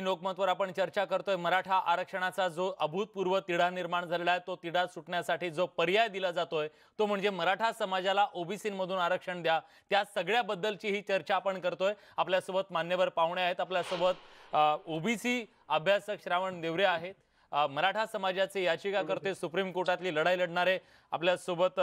लोकमतवर आपण चर्चा करतोय मराठा आरक्षणाचा जो अभूतपूर्व तिढा निर्माण झालेला आहे तो तिढा सुटण्यासाठी जो पर्याय दिला जातोय तो म्हणजे मराठा समाजाला ओबीसीमधून आरक्षण द्या त्या सगळ्याबद्दलची ही चर्चा आपण करतोय आपल्यासोबत मान्यवर पाहुणे आहेत आपल्यासोबत ओबीसी अभ्यासक श्रावण देवरे आहेत मराठा समाजाचे याचिका करते सुप्रीम कोर्टातली लढाई लढणारे आपल्यासोबत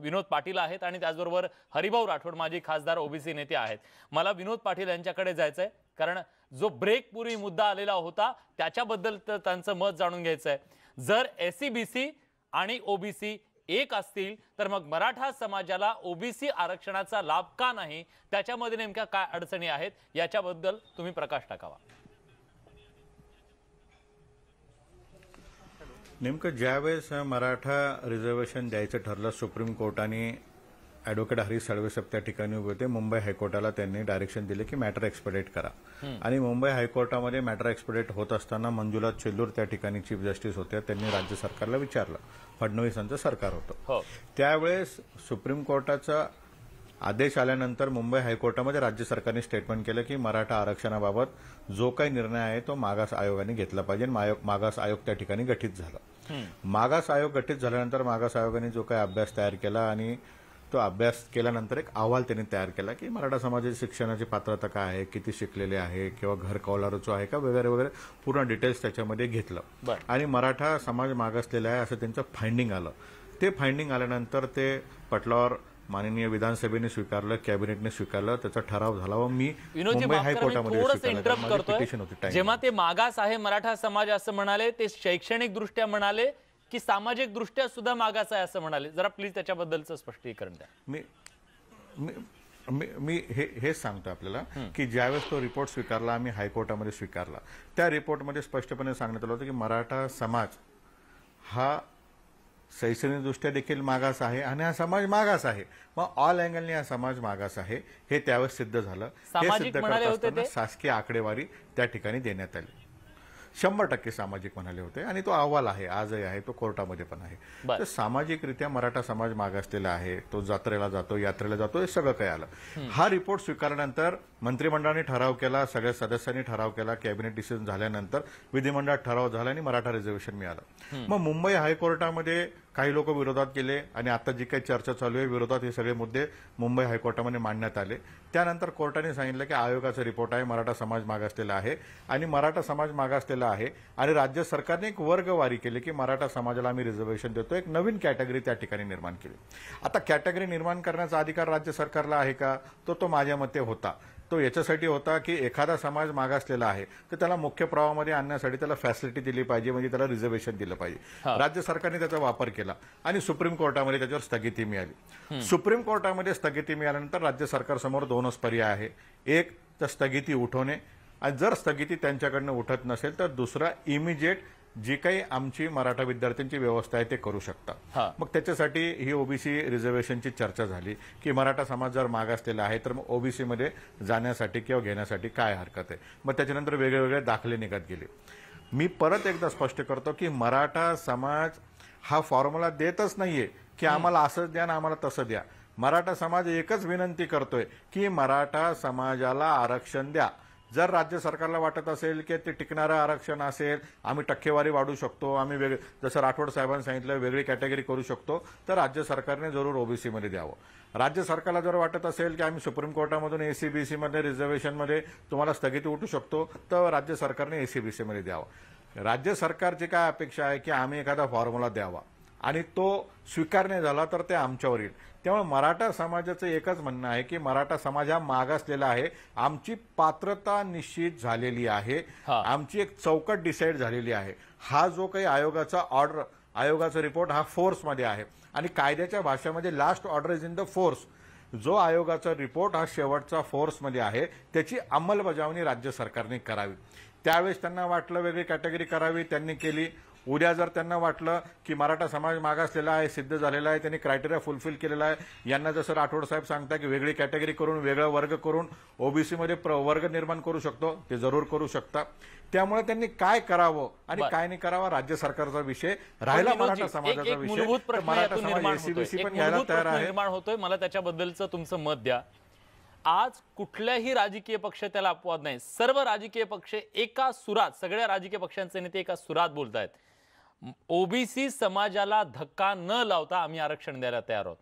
विनोद पाटील आहेत आणि त्याचबरोबर हरिभाऊ राठोड माजी खासदार ओबीसी नेते आहेत मला विनोद पाटील यांच्याकडे जायचंय कारण जो ब्रेकपूर्वी मुद्दा आलेला होता त्याच्याबद्दल तर त्यांचं मत जाणून घ्यायचं आहे जर सी e आणि ओबीसी एक असतील तर मग मराठा समाजाला ओबीसी आरक्षणाचा लाभ का नाही त्याच्यामध्ये नेमक्या काय अडचणी आहेत याच्याबद्दल तुम्ही प्रकाश टाकावा नेमकं ज्यावेळेस मराठा रिझर्वेशन द्यायचं ठरलं सुप्रीम कोर्टाने ॲडव्होकेट हरीश साळवेसाहेब त्या ठिकाणी उभे होते मुंबई हायकोर्टाला त्यांनी डायरेक्शन दिले की मॅटर एक्सपेडेट करा आणि मुंबई हायकोर्टामध्ये मॅटर एक्सपेडेट होत असताना मंजुला चेल्लूर त्या ठिकाणी चीफ जस्टिस होत्या त्यांनी राज्य सरकारला विचारलं फडणवीसांचं सरकार होतं हो. त्यावेळेस सुप्रीम कोर्टाचा आदेश आल्यानंतर मुंबई हायकोर्टामध्ये राज्य सरकारने स्टेटमेंट केलं की मराठा आरक्षणाबाबत जो काही निर्णय आहे तो मागास आयोगाने घेतला पाहिजे मागास आयोग त्या ठिकाणी गठीत झाला मागास आयोग गठीत झाल्यानंतर मागास आयोगाने जो काही अभ्यास तयार केला आणि तो अभ्यास केल्यानंतर एक अहवाल त्यांनी तयार केला की मराठा समाजाची शिक्षणाची पात्रता काय आहे किती शिकलेले आहे किंवा घर जो आहे का वगैरे वगैरे पूर्ण डिटेल्स त्याच्यामध्ये घेतलं आणि मराठा समाज मागासलेला आहे असं त्यांचं फाइंडिंग आलं ते फाइंडिंग आल्यानंतर ते पटलावर माननीय विधानसभेने स्वीकारलं कॅबिनेटने स्वीकारलं त्याचा ठराव झाला व मी मुंबई हायकोर्टामध्ये जेव्हा ते मागास आहे मराठा समाज असं म्हणाले ते शैक्षणिक दृष्ट्या म्हणाले की सामाजिक दृष्ट्या सुद्धा मागास आहे असं म्हणाले जरा प्लीज त्याच्याबद्दलचं स्पष्टीकरण द्या मी मी मी हे हेच सांगतो आपल्याला की ज्यावेळेस तो रिपोर्ट स्वीकारला आम्ही हायकोर्टामध्ये स्वीकारला त्या रिपोर्टमध्ये स्पष्टपणे सांगण्यात आलं होतं की मराठा समाज हा शैक्षणिकदृष्ट्या देखील मागास आहे आणि हा समाज मागास आहे मग ऑल अँगलने हा समाज मागास आहे हे त्यावेळेस सिद्ध झालं हे सिद्ध करत असताना शासकीय आकडेवारी त्या ठिकाणी देण्यात आली शंभर टक्के सामाजिक म्हणाले होते आणि तो अहवाल आहे आजही आहे तो कोर्टामध्ये पण आहे तर सामाजिकरित्या मराठा समाज मागासलेला आहे तो जत्रेला जातो यात्रेला जातो हे सगळं काही आलं हा रिपोर्ट स्वीकारल्यानंतर मंत्रिमंडळाने ठराव केला सगळ्या सदस्यांनी ठराव केला कॅबिनेट डिसिजन झाल्यानंतर विधिमंडळात ठराव झाला आणि मराठा रिझर्वेशन मिळालं मग मुंबई हायकोर्टामध्ये काही लोक विरोधात गेले आणि आता जी काही चर्चा चालू आहे विरोधात हे सगळे मुद्दे मुंबई हायकोर्टामध्ये मांडण्यात आले त्यानंतर कोर्टाने सांगितलं की आयोगाचा रिपोर्ट आहे मराठा समाज मागासलेला आहे आणि मराठा समाज मागासलेला आहे आणि राज्य सरकारने एक वर्गवारी केली की मराठा समाजाला आम्ही रिझर्वेशन देतो एक नवीन कॅटेगरी त्या ठिकाणी निर्माण केली आता कॅटेगरी निर्माण करण्याचा अधिकार राज्य सरकारला आहे का तो तो माझ्या मते होता तो याच्यासाठी होता की एखादा समाज मागासलेला आहे तर त्याला मुख्य प्रवाहामध्ये आणण्यासाठी त्याला फॅसिलिटी दिली पाहिजे म्हणजे त्याला रिझर्वेशन दिलं पाहिजे राज्य सरकारने त्याचा वापर केला आणि सुप्रीम कोर्टामध्ये त्याच्यावर स्थगिती मिळाली सुप्रीम कोर्टामध्ये स्थगिती मिळाल्यानंतर राज्य सरकारसमोर दोनच पर्याय आहे एक तर स्थगिती उठवणे आणि जर स्थगिती त्यांच्याकडनं उठत नसेल तर दुसरा इमिजिएट जी काही आमची मराठा विद्यार्थ्यांची व्यवस्था आहे ते करू शकता मग त्याच्यासाठी ही ओबीसी रिझर्वेशनची चर्चा झाली की मराठा समाज जर मागासलेला आहे तर मग ओबीसीमध्ये जाण्यासाठी किंवा घेण्यासाठी काय हरकत आहे मग त्याच्यानंतर वेगळेवेगळे दाखले निघत गेले मी परत एकदा स्पष्ट करतो की मराठा समाज हा फॉर्म्युला देतच नाहीये की आम्हाला असंच द्या ना आम्हाला तसं द्या मराठा समाज एकच विनंती करतोय की मराठा समाजाला आरक्षण द्या जर राज्य सरकारला वाटत असेल की ते टिकणारं आरक्षण असेल आम्ही टक्केवारी वाढू शकतो आम्ही वेग जसं राठोड साहेबांनी सांगितलं वेगळी कॅटेगरी करू शकतो तर राज्य सरकारने जरूर ओबीसीमध्ये द्यावं राज्य सरकारला जर वाटत असेल की आम्ही सुप्रीम कोर्टामधून एसीबीसीमध्ये रिझर्वेशनमध्ये तुम्हाला स्थगिती उठू शकतो तर राज्य सरकारने एसीबीसीमध्ये द्यावं राज्य सरकारची काय अपेक्षा आहे की आम्ही एखादा फॉर्म्युला द्यावा आणि तो स्वीकारणे झाला तर ते आमच्यावर येईल त्यामुळे मराठा समाजाचं एकच म्हणणं आहे की मराठा समाज हा मागासलेला आहे आमची पात्रता निश्चित झालेली आहे आमची एक चौकट डिसाईड झालेली आहे हा जो काही आयोगाचा ऑर्डर आयोगाचा रिपोर्ट हा फोर्समध्ये आहे आणि कायद्याच्या भाषेमध्ये last order is in the force जो आयोगाचा रिपोर्ट हा शेवटचा फोर्समध्ये आहे त्याची अंमलबजावणी राज्य सरकारने करावी त्यावेळेस त्यांना वाटलं वेगळी कॅटेगरी करावी त्यांनी केली उद्या जर त्यांना वाटलं की मराठा समाज मागासलेला आहे सिद्ध झालेला आहे त्यांनी क्रायटेरिया फुलफिल केलेला आहे यांना जसं राठोड साहेब सांगता की वेगळी कॅटेगरी करून वेगळा वर्ग करून ओबीसीमध्ये वर्ग निर्माण करू शकतो ते जरूर करू शकता त्यामुळे त्यांनी काय करावं आणि काय नाही करावा राज्य सरकारचा विषय राहिला मराठा समाजाचा विषय मराठा निर्माण होतोय मला त्याच्याबद्दलचं तुमचं मत द्या आज कुठल्याही राजकीय पक्ष त्याला अपवाद नाही सर्व राजकीय पक्ष एका सुरात सगळ्या राजकीय पक्षांचे नेते एका सुरात बोलत आहेत ओबीसी समाजाला धक्का न लावता आम्ही आरक्षण द्यायला तयार आहोत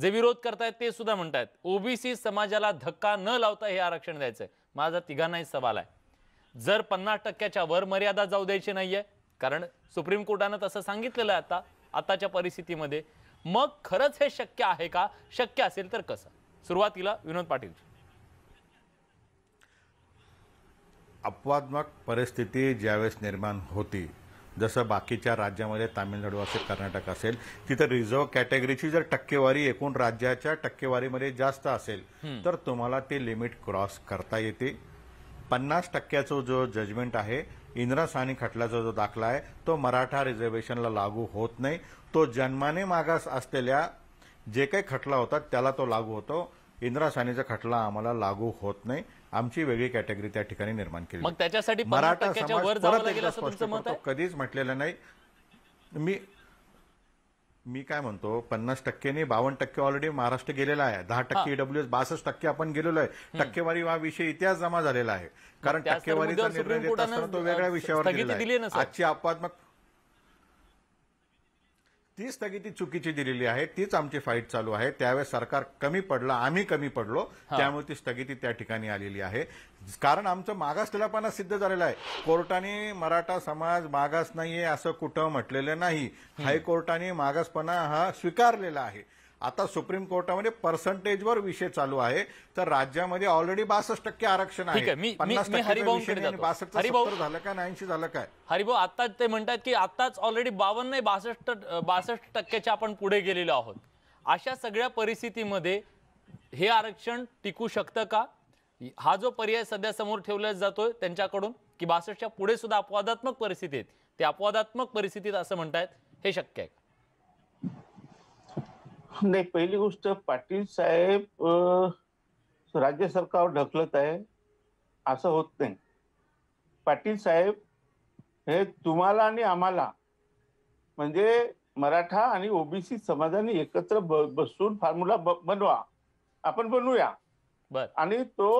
जे विरोध करतायत ते सुद्धा म्हणतायत ओबीसी समाजाला धक्का न लावता हे आरक्षण द्यायचं आहे माझा तिघांनाही सवाल आहे जर पन्नास टक्क्याच्या वर मर्यादा जाऊ द्यायची नाहीये कारण सुप्रीम कोर्टानं तसं सांगितलेलं आहे आता आताच्या परिस्थितीमध्ये मग खरंच हे शक्य आहे का शक्य असेल तर कसं सुरुवातीला विनोद पाटील अपवादात्मक परिस्थिती ज्यावेळेस निर्माण होती जसं बाकीच्या राज्यामध्ये तामिळनाडू असेल कर्नाटक असेल तिथे रिझर्व्ह कॅटेगरीची जर टक्केवारी एकूण राज्याच्या टक्केवारीमध्ये जास्त असेल तर तुम्हाला ते लिमिट क्रॉस करता येते पन्नास टक्क्याचा जो जजमेंट आहे इंद्रा सानी खटल्याचा जो दाखला आहे तो मराठा रिझर्वेशनला लागू होत नाही तो जन्माने मागास असलेल्या जे काही खटला होता त्याला तो लागू होतो इंदिरा सानेचा खटला आम्हाला लागू होत नाही आमची वेगळी कॅटेगरी त्या ठिकाणी निर्माण केली मग त्याच्यासाठी मराठा समाज स्पष्ट करतो कधीच म्हटलेलं नाही मी मी काय म्हणतो पन्नास टक्क्यांनी बावन्न टक्के ऑलरेडी महाराष्ट्र गेलेला आहे दहा टक्के ईडब्ल्यू एस बासष्ट टक्के आपण गेलेलो आहे टक्केवारी हा विषय इतिहास जमा झालेला आहे कारण टक्केवारीचा निर्णय तो वेगळ्या विषयावर आजची आपात्मक ती स्थगिती चुकीची दिलेली आहे तीच आमची फाईट चालू आहे त्यावेळेस सरकार कमी पडला आम्ही कमी पडलो त्यामुळे ती स्थगिती त्या ठिकाणी आलेली आहे कारण आमचं मागासलेलापणा सिद्ध झालेलं आहे कोर्टाने मराठा समाज मागास नाहीये असं कुठं म्हटलेलं नाही हायकोर्टाने मागासपणा हा स्वीकारलेला आहे आता सुप्रीम कोर्टामध्ये वर विषय चालू आहे तर राज्यामध्ये ऑलरेडी बासष्ट टक्के आरक्षण आहे झालं काय ऐंशी झालं काय हरिभाऊ आता ते म्हणतात की आताच ऑलरेडी बावन्न बासष्ट बासष्ट टक्क्याच्या आपण पुढे गेलेलो आहोत अशा सगळ्या परिस्थितीमध्ये हे आरक्षण टिकू शकतं का हा जो पर्याय सध्या समोर ठेवला जातोय त्यांच्याकडून की बासष्टच्या पुढे सुद्धा अपवादात्मक परिस्थिती आहेत ते अपवादात्मक परिस्थितीत असं म्हणतायत हे शक्य आहे नाही पहिली गोष्ट पाटील साहेब राज्य सरकार ढकलत आहे असं होत नाही पाटील साहेब हे तुम्हाला आणि आम्हाला म्हणजे मराठा आणि ओबीसी समाजाने एकत्र बसून फॉर्म्युला बनवा आपण बनवूया आणि तो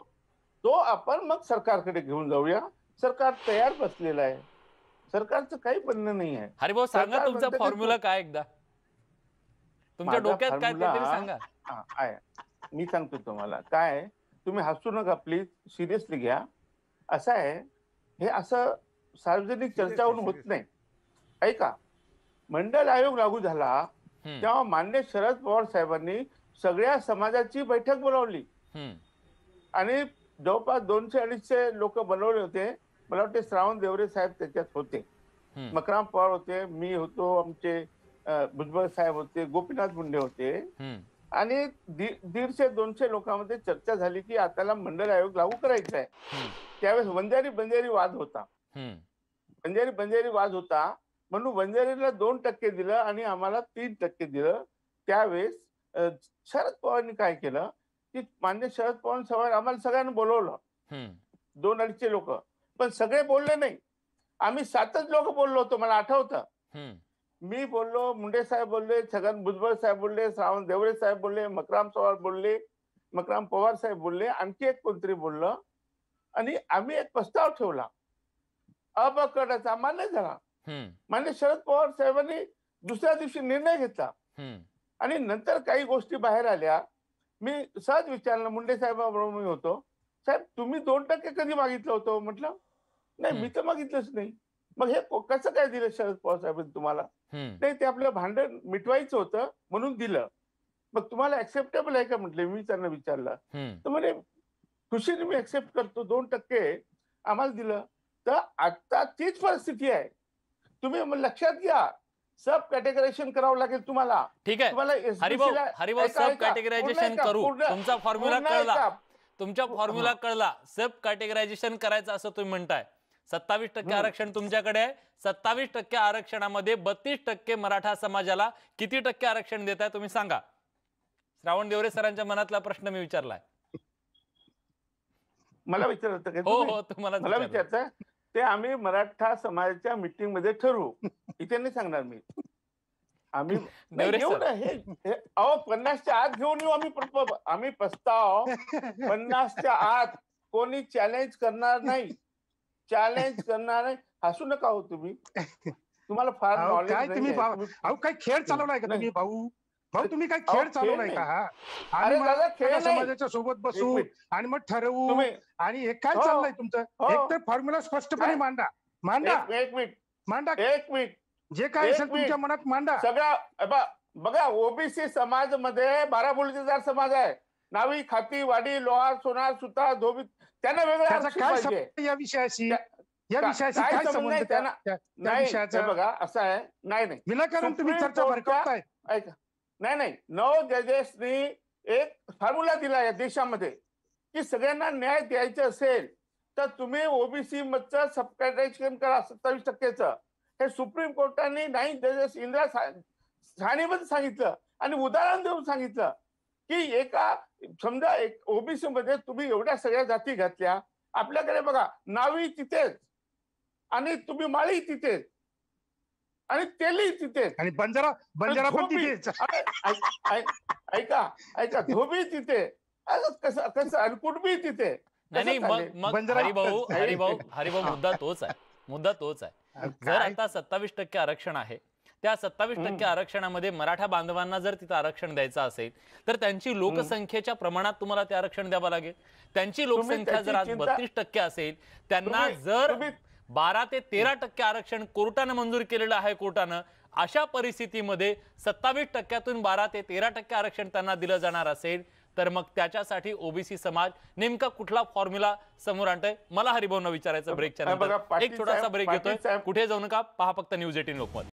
तो आपण मग सरकारकडे घेऊन जाऊया सरकार तयार बसलेला आहे सरकारचं काही बनणं नाही आहे भाऊ सांगा तुमचा फॉर्म्युला काय एकदा तुमच्या डोक्यात काय सांगा मी सांगतो तुम्हाला काय तुम्ही हसू नका प्लीज सिरियसली घ्या असं आहे हे असं सार्वजनिक चर्चावरून होत नाही ऐका मंडल आयोग लागू झाला तेव्हा मान्य शरद पवार साहेबांनी सगळ्या समाजाची बैठक बोलावली आणि जवळपास दोनशे अडीचशे लोक बनवले होते मला वाटते श्रावण देवरे साहेब त्याच्यात होते मकराम पवार होते मी होतो आमचे भुजबळ साहेब होते गोपीनाथ मुंडे होते आणि दीडशे दोनशे लोकांमध्ये चर्चा झाली की आताला मंडळ आयोग लागू करायचा आहे त्यावेळेस वंजारी बंजारी वाद होता बंजारी बंजारी वाद होता म्हणून वंजारीला दोन टक्के दिलं आणि आम्हाला तीन टक्के दिलं त्यावेळेस शरद पवारांनी काय केलं की मान्य शरद पवार सवार आम्हाला सगळ्यांना बोलवलं दोन अडीचशे लोक पण सगळे बोलले नाही आम्ही सातच लोक बोललो होतो मला आठवतं मी बोललो मुंडे साहेब बोलले छगन भुजबळ साहेब बोलले श्रावण देवरे साहेब बोलले मकराम पवार बोलले मकराम पवार साहेब बोलले आणखी एक कोणतरी बोललं आणि आम्ही एक प्रस्ताव ठेवला अबकडाचा मान्य झाला मान्य शरद पवार साहेबांनी दुसऱ्या दिवशी निर्णय घेतला आणि नंतर काही गोष्टी बाहेर आल्या मी सहज विचारलं मुंडे साहेबांबरोबर मी होतो साहेब तुम्ही दोन टक्के कधी मागितलं होतं म्हटलं नाही मी तर मागितलंच नाही मग हे कसं काय दिलं शरद पवार साहेबांनी तुम्हाला नाही ते आपलं भांडण मिटवायचं होतं म्हणून दिलं मग तुम्हाला ऍक्सेप्टेबल आहे का म्हटले मी त्यांना विचारलं तर म्हणे खुशीने मी ऍक्सेप्ट करतो दोन टक्के आम्हाला दिलं तर आता तीच परिस्थिती आहे तुम्ही लक्षात घ्या सब कॅटेगरायझेशन करावं लागेल तुम्हाला ठीक आहे तुम्हाला हरिभाऊ सब कॅटेगरायझेशन करू तुमचा फॉर्म्युला कळला तुमच्या फॉर्म्युला कळला सब कॅटेगरायझेशन करायचं असं तुम्ही म्हणताय सत्तावीस टक्के आरक्षण तुमच्याकडे आहे सत्तावीस टक्के आरक्षणामध्ये बत्तीस टक्के मराठा समाजाला किती टक्के आरक्षण देत आहे तुम्ही सांगा श्रावण देवरे सरांच्या मनातला प्रश्न मी विचारलाय मला विचारायचं हो, हो, मला विचारायचं ते आम्ही मराठा समाजाच्या मीटिंग मध्ये ठरवू इथे नाही सांगणार मी आम्ही अहो पन्नासच्या आत घेऊन येऊ आम्ही आम्ही प्रस्ताव पन्नासच्या आत कोणी चॅलेंज करणार नाही चॅलेंज करणार हसू नका हो तुम्ही तुम्हाला फार नॉलेज काय तुम्ही भाऊ काय खेळ चालवलाय का तुम्ही भाऊ भाऊ तुम्ही काय खेळ चालवलाय का हा आणि खेळ समाजाच्या सोबत बसू आणि मग ठरवू आणि हे काय हो. चाललंय तुमचं हो. एक तर फॉर्म्युला स्पष्टपणे मांडा मांडा एक मिनिट मांडा एक मिनिट जे काय असेल तुमच्या मनात मांडा सगळ्या बघा ओबीसी समाज मध्ये बाराबोलीचा समाज आहे नावी खाती वाडी लोहार सोनार सुतार धोबी त्यांना वेगळं काय या विषयाशी या विषयाशी काय संबंध त्यांना बघा असं आहे नाही नाही विनाकारण तुम्ही चर्चा ऐका नाही नाही नव जजेसनी एक फॉर्म्युला दिला या देशामध्ये की सगळ्यांना न्याय द्यायचं असेल तर तुम्ही ओबीसी मधचं सबकॅटेशन करा सत्तावीस टक्केच हे सुप्रीम कोर्टाने नाही जजेस इंदिरा साणीमध्ये सांगितलं आणि उदाहरण देऊन सांगितलं की एका समजा एक ओबीसी मध्ये तुम्ही एवढ्या सगळ्या जाती घातल्या आपल्याकडे बघा नावी तिथेच आणि तुम्ही माळी तिथेच आणि तेली तिथेच आणि बंजारा बंजारा ऐका ऐका धोबी तिथे कसं कसं अनकुटबी तिथे नाही मग हरिभाऊ हरिभाऊ हरिभाऊ मुद्दा तोच आहे मुद्दा तोच आहे जर आता सत्तावीस टक्के आरक्षण आहे त्या सत्तावीस टक्के आरक्षणामध्ये मराठा बांधवांना जर तिथं आरक्षण द्यायचं असेल तर त्यांची लोकसंख्येच्या प्रमाणात तुम्हाला ते आरक्षण द्यावं लागेल त्यांची लोकसंख्या जर आज बत्तीस टक्के असेल त्यांना जर बारा ते तेरा टक्के आरक्षण कोर्टानं मंजूर केलेलं आहे कोर्टानं अशा परिस्थितीमध्ये सत्तावीस टक्क्यातून बारा ते तेरा टक्के आरक्षण त्यांना दिलं जाणार असेल तर मग त्याच्यासाठी ओबीसी समाज नेमका कुठला फॉर्म्युला समोर आणतोय मला हरिभाऊंना विचारायचं ब्रेकच्या एक छोटासा ब्रेक घेतोय कुठे जाऊ नका पहा फक्त न्यूज एटीन लोकमत